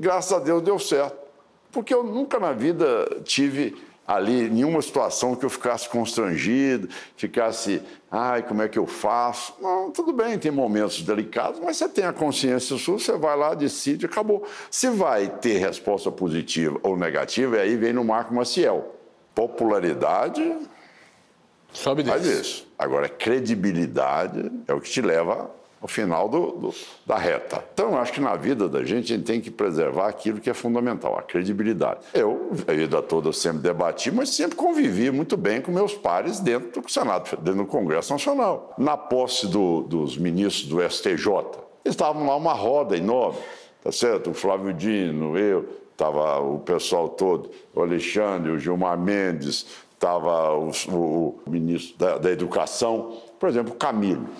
graças a Deus deu certo. Porque eu nunca na vida tive ali nenhuma situação que eu ficasse constrangido, ficasse, ai, como é que eu faço? Não, tudo bem, tem momentos delicados, mas você tem a consciência sua, você vai lá, decide, acabou. Se vai ter resposta positiva ou negativa, aí vem no Marco Maciel. Popularidade. Sobe disso. Faz isso. Agora, credibilidade é o que te leva o final do, do, da reta. Então, acho que na vida da gente, a gente tem que preservar aquilo que é fundamental, a credibilidade. Eu, a vida toda, eu sempre debati, mas sempre convivi muito bem com meus pares dentro do Senado, dentro do Congresso Nacional. Na posse do, dos ministros do STJ, eles estavam lá uma roda enorme, tá certo? O Flávio Dino, eu, estava o pessoal todo, o Alexandre, o Gilmar Mendes, estava o, o, o ministro da, da Educação, por exemplo, o Camilo.